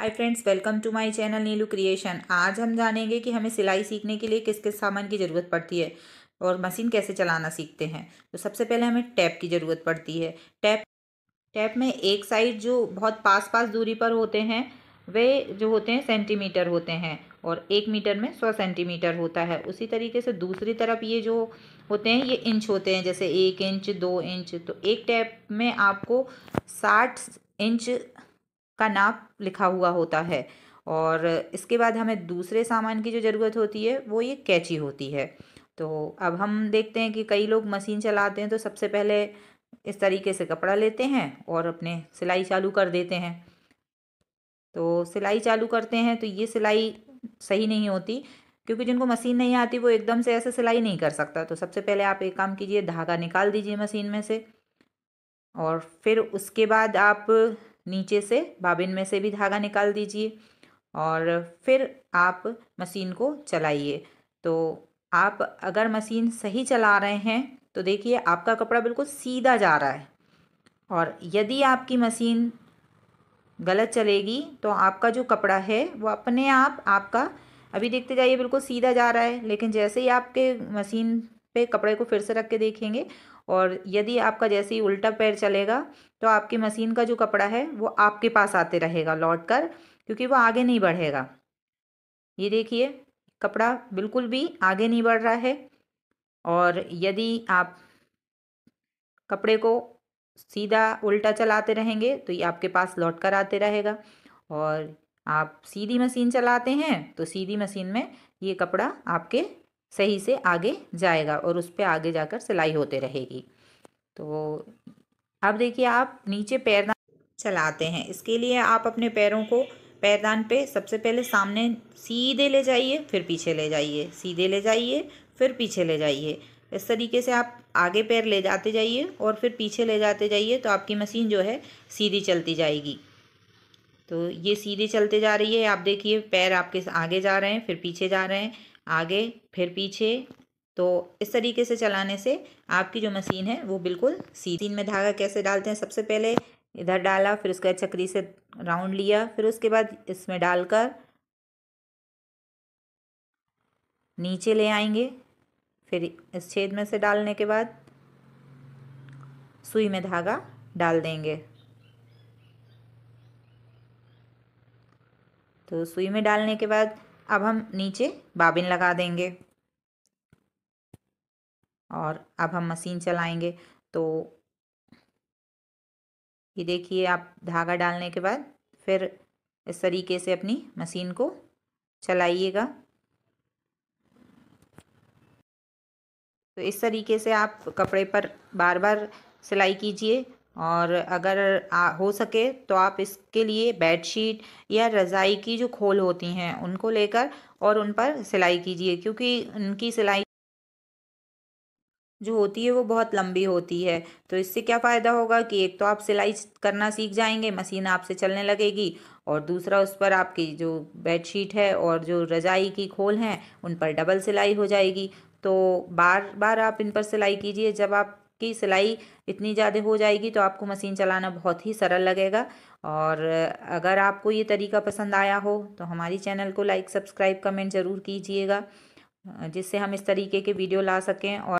hi friends welcome to my channel Neelu creation आज हम जानेंगे कि हमें सिलाई सीखने के लिए किस किस सामान की ज़रूरत पड़ती है और मशीन कैसे चलाना सीखते हैं तो सबसे पहले हमें टैप की ज़रूरत पड़ती है टैप टैप में एक साइड जो बहुत पास पास दूरी पर होते हैं वे जो होते हैं सेंटीमीटर होते हैं और एक मीटर में सौ सेंटीमीटर होता है उसी तरीके से दूसरी तरफ ये जो होते हैं ये इंच होते हैं जैसे एक इंच दो इंच तो एक टैप में आपको साठ इंच का नाप लिखा हुआ होता है और इसके बाद हमें दूसरे सामान की जो ज़रूरत होती है वो ये कैची होती है तो अब हम देखते हैं कि कई लोग मशीन चलाते हैं तो सबसे पहले इस तरीके से कपड़ा लेते हैं और अपने सिलाई चालू कर देते हैं तो सिलाई चालू करते हैं तो ये सिलाई सही नहीं होती क्योंकि जिनको मशीन नहीं आती वो एकदम से ऐसे सिलाई नहीं कर सकता तो सबसे पहले आप एक काम कीजिए धागा निकाल दीजिए मशीन में से और फिर उसके बाद आप नीचे से बाबिन में से भी धागा निकाल दीजिए और फिर आप मशीन को चलाइए तो आप अगर मशीन सही चला रहे हैं तो देखिए आपका कपड़ा बिल्कुल सीधा जा रहा है और यदि आपकी मशीन गलत चलेगी तो आपका जो कपड़ा है वो अपने आप आपका अभी देखते जाइए बिल्कुल सीधा जा रहा है लेकिन जैसे ही आपके मशीन पे कपड़े को फिर से रख के देखेंगे और यदि आपका जैसे ही उल्टा पैर चलेगा तो आपकी मशीन का जो कपड़ा है वो आपके पास आते रहेगा लौट कर क्योंकि वो आगे नहीं बढ़ेगा ये देखिए कपड़ा बिल्कुल भी आगे नहीं बढ़ रहा है और यदि आप कपड़े को सीधा उल्टा चलाते रहेंगे तो ये आपके पास लौट कर आते रहेगा और आप सीधी मशीन चलाते हैं तो सीधी मशीन में ये कपड़ा आपके सही से आगे जाएगा और उस पर आगे जाकर सिलाई होते रहेगी तो अब देखिए आप नीचे पैरदान चलाते हैं इसके लिए आप अपने पैरों को पैरदान पे सबसे पहले सामने सीधे ले जाइए फिर पीछे ले जाइए सीधे ले जाइए फिर पीछे ले जाइए इस तरीके से आप आगे पैर ले जाते जाइए और फिर पीछे ले जाते जाइए तो आपकी मशीन जो है सीधी चलती जाएगी तो ये सीधे चलते जा रही है आप देखिए पैर आपके आगे जा रहे हैं फिर पीछे जा रहे हैं आगे फिर पीछे तो इस तरीके से चलाने से आपकी जो मशीन है वो बिल्कुल सीधी में धागा कैसे डालते हैं सबसे पहले इधर डाला फिर उसके बाद चक्री से राउंड लिया फिर उसके बाद इसमें डालकर नीचे ले आएंगे फिर इस छेद में से डालने के बाद सुई में धागा डाल देंगे तो सुई में डालने के बाद अब हम नीचे बाबिन लगा देंगे और अब हम मशीन चलाएंगे तो ये देखिए आप धागा डालने के बाद फिर इस तरीके से अपनी मशीन को चलाइएगा तो इस तरीके से आप कपड़े पर बार बार सिलाई कीजिए और अगर आ, हो सके तो आप इसके लिए बेडशीट या रज़ाई की जो खोल होती हैं उनको लेकर और उन पर सिलाई कीजिए क्योंकि उनकी सिलाई जो होती है वो बहुत लंबी होती है तो इससे क्या फ़ायदा होगा कि एक तो आप सिलाई करना सीख जाएंगे मशीन आपसे चलने लगेगी और दूसरा उस पर आपकी जो बेडशीट है और जो रजाई की खोल हैं उन पर डबल सिलाई हो जाएगी तो बार बार आप इन पर सिलाई कीजिए जब आप की सिलाई इतनी ज़्यादा हो जाएगी तो आपको मशीन चलाना बहुत ही सरल लगेगा और अगर आपको ये तरीका पसंद आया हो तो हमारी चैनल को लाइक सब्सक्राइब कमेंट ज़रूर कीजिएगा जिससे हम इस तरीके के वीडियो ला सकें और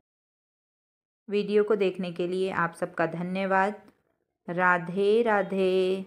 वीडियो को देखने के लिए आप सबका धन्यवाद राधे राधे